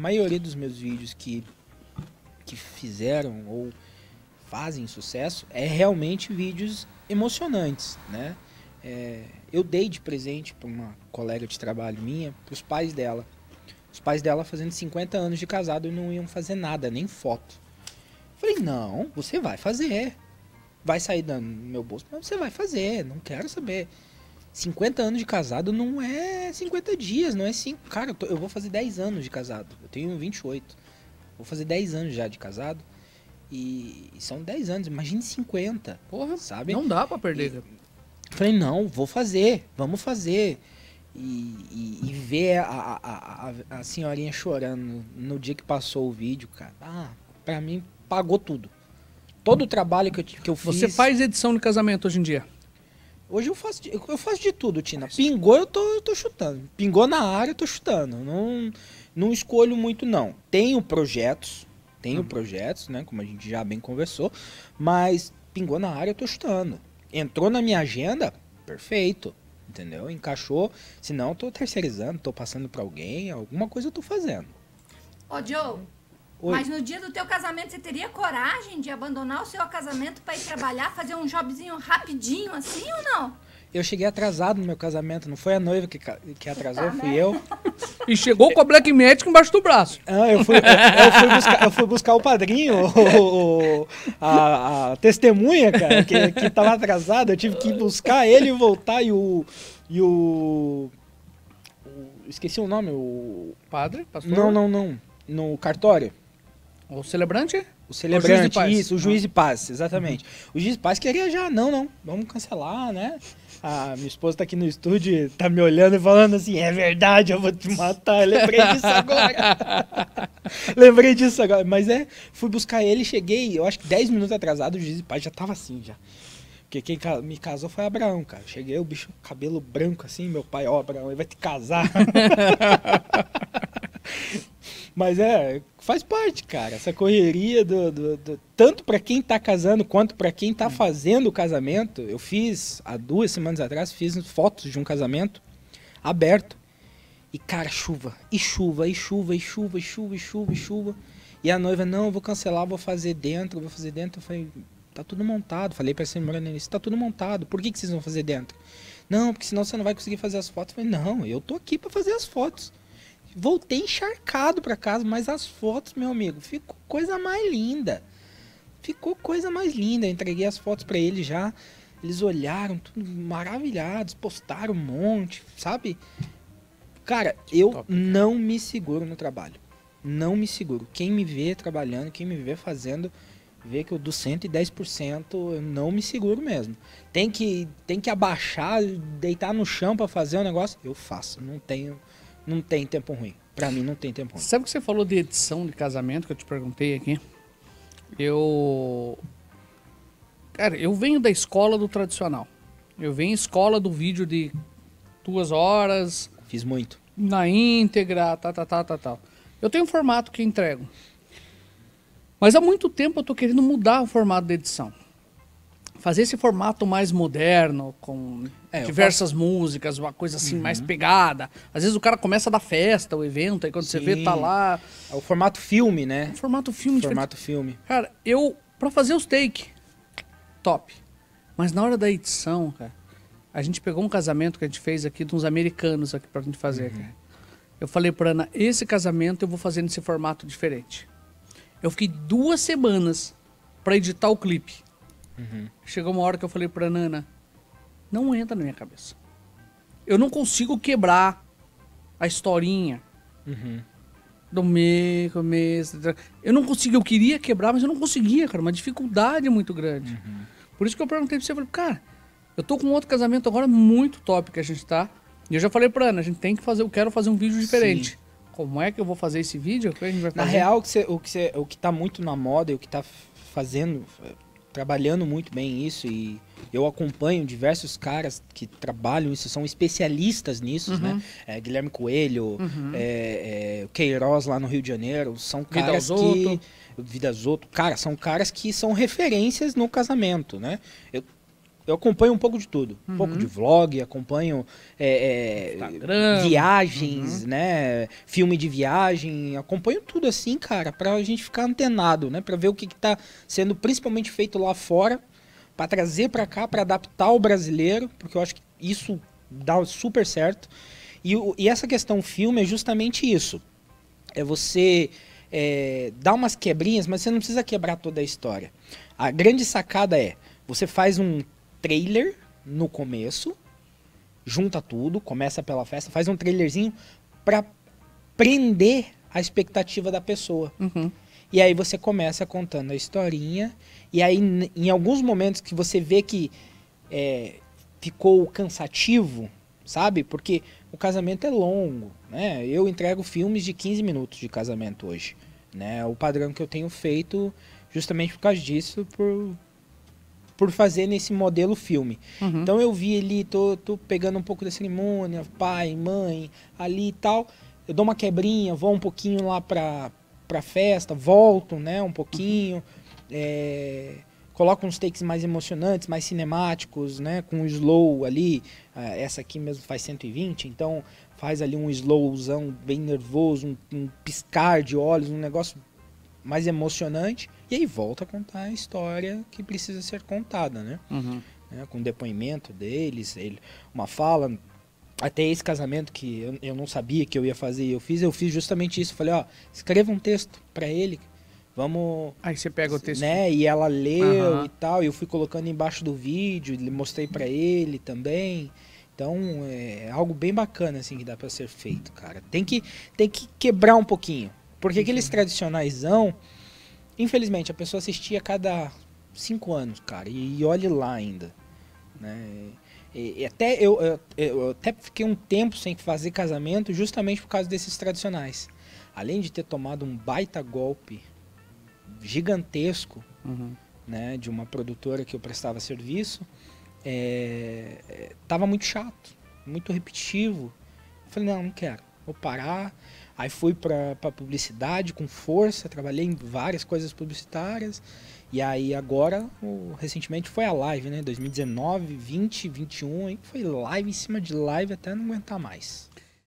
maioria dos meus vídeos que, que fizeram ou fazem sucesso é realmente vídeos emocionantes, né? É, eu dei de presente para uma colega de trabalho minha, para os pais dela. Os pais dela fazendo 50 anos de casado e não iam fazer nada, nem foto. Falei, não, você vai fazer. Vai sair dando no meu bolso, mas você vai fazer, não quero saber. 50 anos de casado não é 50 dias, não é 5. Cara, eu, tô, eu, vou fazer 10 anos de casado. Eu tenho 28. Vou fazer 10 anos já de casado. E, e são 10 anos, imagine 50. Porra, sabe? Não dá pra perder. E, né? falei, não, vou fazer, vamos fazer. E, e, e ver a, a, a, a, senhorinha chorando no dia que passou o vídeo, cara. Ah, pra mim, pagou tudo. Todo o trabalho que eu, que eu fiz. Você faz edição de casamento hoje em dia? Hoje eu faço de, eu faço de tudo, Tina. Pingou, eu tô, eu tô chutando. Pingou na área, eu tô chutando. Não, não escolho muito, não. Tenho projetos, tenho uhum. projetos, né? Como a gente já bem conversou. Mas pingou na área, eu tô chutando. Entrou na minha agenda, perfeito. Entendeu? Encaixou. Se não, tô terceirizando, tô passando pra alguém. Alguma coisa eu tô fazendo. Ô, Joe... Oi. Mas no dia do teu casamento, você teria coragem de abandonar o seu casamento para ir trabalhar, fazer um jobzinho rapidinho assim ou não? Eu cheguei atrasado no meu casamento, não foi a noiva que, que atrasou, tá, fui né? eu. E chegou com a Black Magic embaixo do braço. Ah, eu fui, eu, eu fui, buscar, eu fui buscar o padrinho, o, o, a, a, testemunha, cara, que, estava atrasada atrasado. Eu tive que ir buscar ele e voltar e o. E o, o esqueci o nome, o. Padre? Pastor? Não, não, não. No cartório. O celebrante? O celebrante, o isso, o juiz de ah. paz, exatamente. Uhum. O juiz de paz queria já, não, não, vamos cancelar, né? A minha esposa tá aqui no estúdio, tá me olhando e falando assim: é verdade, eu vou te matar. lembrei disso agora. lembrei disso agora. Mas é, fui buscar ele, cheguei, eu acho que 10 minutos atrasado, o juiz de paz já tava assim já. Porque quem me casou foi Abraão, cara. Cheguei, o bicho, cabelo branco assim, meu pai, ó, Abraão, ele vai te casar. Mas é, faz parte, cara. Essa correria do, do, do tanto para quem tá casando quanto para quem tá fazendo o casamento. Eu fiz há duas semanas atrás, fiz fotos de um casamento aberto. E cara, chuva, e chuva, e chuva, e chuva, e chuva, e chuva, e chuva. E a noiva, não, vou cancelar, vou fazer dentro, vou fazer dentro. Eu falei, tá tudo montado. Falei pra senhora Nelly, tá tudo montado. Por que, que vocês vão fazer dentro? Não, porque senão você não vai conseguir fazer as fotos. Eu falei, não, eu tô aqui para fazer as fotos. Voltei encharcado para casa, mas as fotos, meu amigo, ficou coisa mais linda. Ficou coisa mais linda. Eu entreguei as fotos para ele já. Eles olharam, tudo maravilhados, postaram um monte, sabe? Cara, eu Top. não me seguro no trabalho. Não me seguro. Quem me vê trabalhando, quem me vê fazendo, vê que eu do 110% eu não me seguro mesmo. Tem que tem que abaixar, deitar no chão para fazer o um negócio, eu faço. Não tenho não tem tempo ruim. Para mim, não tem tempo ruim. Sabe o que você falou de edição de casamento que eu te perguntei aqui? Eu. Cara, eu venho da escola do tradicional. Eu venho escola do vídeo de duas horas. Fiz muito. Na íntegra, tá, tá, tá, tá, tal. Tá. Eu tenho um formato que entrego. Mas há muito tempo eu tô querendo mudar o formato da edição fazer esse formato mais moderno, com é, diversas músicas, uma coisa assim uhum. mais pegada. Às vezes o cara começa da festa, o evento, aí quando Sim. você vê tá lá. É o formato filme, né? O é formato filme. Formato filme. Cara, eu para fazer os take, top. Mas na hora da edição, cara, a gente pegou um casamento que a gente fez aqui de uns americanos aqui pra gente fazer, uhum. cara. Eu falei pra Ana, esse casamento eu vou fazer nesse formato diferente. Eu fiquei duas semanas para editar o clipe. Uhum. Chegou uma hora que eu falei pra Nana, não entra na minha cabeça. Eu não consigo quebrar a historinha uhum. do meio, começo. Eu não consigo, eu queria quebrar, mas eu não conseguia, cara. Uma dificuldade muito grande. Uhum. Por isso que eu perguntei pra você, eu falei, cara, eu tô com outro casamento agora muito top que a gente tá. E eu já falei pra Ana, a gente tem que fazer, eu quero fazer um vídeo diferente. Sim. Como é que eu vou fazer esse vídeo? Na real, o que, você, o, que você, o que tá muito na moda e o que tá fazendo, trabalhando muito bem isso e eu acompanho diversos caras que trabalham isso, são especialistas nisso, né? uhum. né? É, Guilherme Coelho, uhum. é, é, Queiroz lá no Rio de Janeiro, são caras que... Vida outro, cara, são caras que são referências no casamento, né? Eu eu acompanho um pouco de tudo. Um uhum. pouco de vlog, acompanho é, é, viagens, uhum. né? Filme de viagem. Acompanho tudo assim, cara, pra gente ficar antenado, né? Pra ver o que, que tá sendo principalmente feito lá fora, para trazer para cá, para adaptar o brasileiro, porque eu acho que isso dá super certo. E, e essa questão filme é justamente isso. É você é, dar umas quebrinhas, mas você não precisa quebrar toda a história. A grande sacada é, você faz um trailer no começo, junta tudo, começa pela festa, faz um trailerzinho para prender a expectativa da pessoa. Uhum. E aí você começa contando a historinha, e aí em alguns momentos que você vê que é, ficou cansativo, sabe? Porque o casamento é longo, né? Eu entrego filmes de 15 minutos de casamento hoje, né? O padrão que eu tenho feito justamente por causa disso, por, por fazer nesse modelo filme. Uhum. Então eu vi ali, tô, tô pegando um pouco da cerimônia, pai, mãe, ali e tal. Eu dou uma quebrinha, vou um pouquinho lá pra, pra festa, volto, né, um pouquinho. Uhum. É, coloco uns takes mais emocionantes, mais cinemáticos, né, com um slow ali. É, essa aqui mesmo faz 120, então faz ali um slowzão bem nervoso, um, um piscar de olhos, um negócio mais emocionante. E aí volta a contar a história que precisa ser contada, né? Uhum. É, com depoimento deles, ele, uma fala. Até esse casamento que eu, eu não sabia que eu ia fazer eu fiz, eu fiz justamente isso. Falei, ó, escreva um texto para ele. Vamos. Aí você pega o texto. Né? E ela leu uhum. e tal. E eu fui colocando embaixo do vídeo, mostrei para ele também. Então é algo bem bacana assim que dá para ser feito, cara. Tem que tem que quebrar um pouquinho. Porque aqueles tradicionaisão, infelizmente, a pessoa assistia a cada cinco anos, cara, e, e olhe lá ainda. Né? E, e até eu, eu, eu, até fiquei um tempo sem fazer casamento justamente por causa desses tradicionais. Além de ter tomado um baita golpe gigantesco uhum. né, de uma produtora que eu prestava serviço, é, é tava muito chato, muito repetitivo. Eu falei, não, não quero parar Aí fui para publicidade com força, trabalhei em várias coisas publicitárias. E aí agora, o, recentemente foi a live, né? 2019, 20, 21, foi live em cima de live até não aguentar mais.